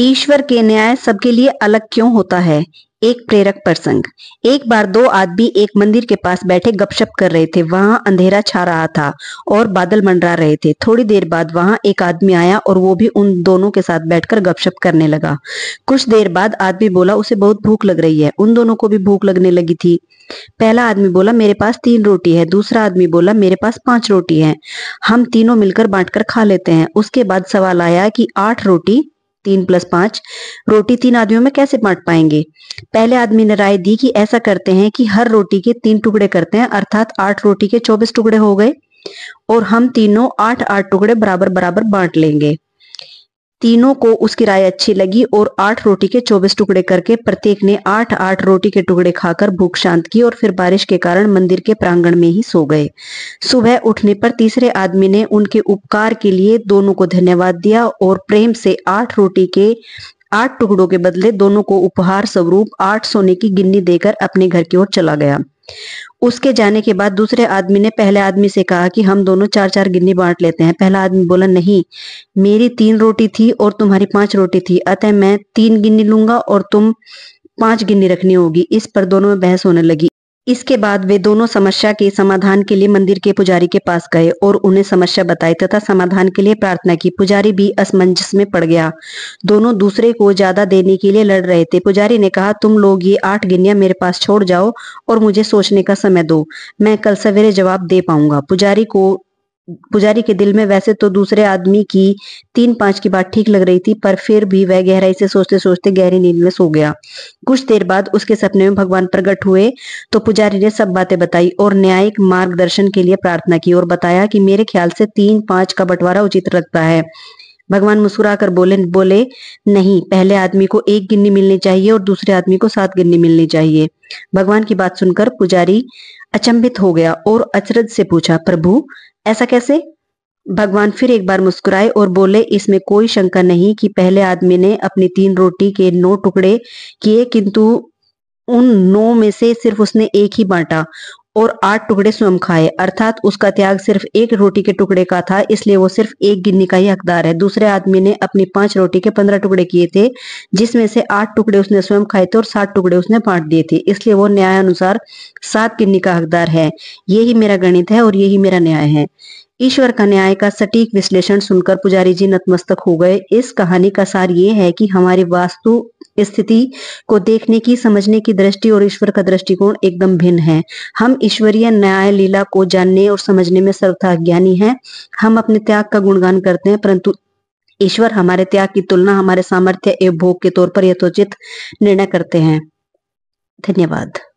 ईश्वर के न्याय सबके लिए अलग क्यों होता है एक प्रेरक प्रसंग एक बार दो आदमी एक मंदिर के पास बैठे गपशप कर रहे थे वहां अंधेरा छा रहा था और बादल मंडरा रहे थे थोड़ी देर बाद वहां एक आदमी आया और वो भी उन दोनों के साथ बैठकर गपशप करने लगा कुछ देर बाद आदमी बोला उसे बहुत भूख लग रही है उन दोनों को भी भूख लगने लगी थी पहला आदमी बोला मेरे पास तीन रोटी है दूसरा आदमी बोला मेरे पास पांच रोटी है हम तीनों मिलकर बांटकर खा लेते हैं उसके बाद सवाल आया कि आठ रोटी तीन प्लस पांच रोटी तीन आदमियों में कैसे बांट पाएंगे पहले आदमी ने राय दी कि ऐसा करते हैं कि हर रोटी के तीन टुकड़े करते हैं अर्थात आठ रोटी के चौबीस टुकड़े हो गए और हम तीनों आठ आठ टुकड़े बराबर बराबर बांट लेंगे तीनों को उसकी राय अच्छी लगी और आठ रोटी के चौबीस टुकड़े करके प्रत्येक ने आठ आठ रोटी के टुकड़े खाकर भूख शांत की और फिर बारिश के कारण मंदिर के प्रांगण में ही सो गए सुबह उठने पर तीसरे आदमी ने उनके उपकार के लिए दोनों को धन्यवाद दिया और प्रेम से आठ रोटी के आठ टुकड़ों के बदले दोनों को उपहार स्वरूप आठ सोने की गिन्नी देकर अपने घर की ओर चला गया उसके जाने के बाद दूसरे आदमी ने पहले आदमी से कहा कि हम दोनों चार चार गिन्नी बांट लेते हैं पहला आदमी बोला नहीं मेरी तीन रोटी थी और तुम्हारी पांच रोटी थी अतः मैं तीन गिन्नी लूंगा और तुम पांच गिन्नी रखनी होगी इस पर दोनों में बहस होने लगी इसके बाद वे दोनों समस्या के समाधान के लिए मंदिर के पुजारी के पास गए और उन्हें समस्या बताई तथा समाधान के लिए प्रार्थना की पुजारी भी असमंजस में पड़ गया दोनों दूसरे को ज्यादा देने के लिए लड़ रहे थे पुजारी ने कहा तुम लोग ये आठ गिनिया मेरे पास छोड़ जाओ और मुझे सोचने का समय दो मैं कल सवेरे जवाब दे पाऊंगा पुजारी को पुजारी के दिल में वैसे तो दूसरे आदमी की तीन पांच की बात ठीक लग रही थी पर फिर भी वह गहराई से सोचते सोचते गहरी नींद में सो गया कुछ देर बाद उसके सपने में भगवान प्रकट हुए तो पुजारी ने सब बातें बताई और न्यायिक मार्गदर्शन के लिए प्रार्थना की और बताया कि मेरे ख्याल से तीन पांच का बंटवारा उचित लगता है भगवान मुस्कुराकर बोले बोले नहीं पहले आदमी को एक गिन्नी मिलनी चाहिए और दूसरे आदमी को सात गिन्नी मिलनी चाहिए भगवान की बात सुनकर पुजारी अचंभित हो गया और अचरज से पूछा प्रभु ऐसा कैसे भगवान फिर एक बार मुस्कुराए और बोले इसमें कोई शंका नहीं कि पहले आदमी ने अपनी तीन रोटी के नौ टुकड़े किए किंतु उन नौ में से सिर्फ उसने एक ही बांटा और आठ टुकड़े स्वयं खाए अर्थात उसका त्याग सिर्फ एक रोटी के टुकड़े का था इसलिए वो सिर्फ एक गिन्नी का ही हकदार है दूसरे आदमी ने अपनी पांच रोटी के पंद्रह टुकड़े किए थे जिसमें से आठ टुकड़े उसने स्वयं खाए थे और सात टुकड़े उसने बांट दिए थे इसलिए वो न्याय अनुसार सात गिन्नी का हकदार है यही मेरा गणित है और यही मेरा न्याय है ईश्वर का न्याय का सटीक विश्लेषण सुनकर पुजारी जी नतमस्तक हो गए इस कहानी का सार ये है कि हमारी वास्तु स्थिति को देखने की समझने की दृष्टि और ईश्वर का दृष्टिकोण एकदम भिन्न है हम ईश्वरीय न्याय लीला को जानने और समझने में सर्वथा ज्ञानी हैं हम अपने त्याग का गुणगान करते हैं परंतु ईश्वर हमारे त्याग की तुलना हमारे सामर्थ्य एवं भोग के तौर पर यथोचित निर्णय करते हैं धन्यवाद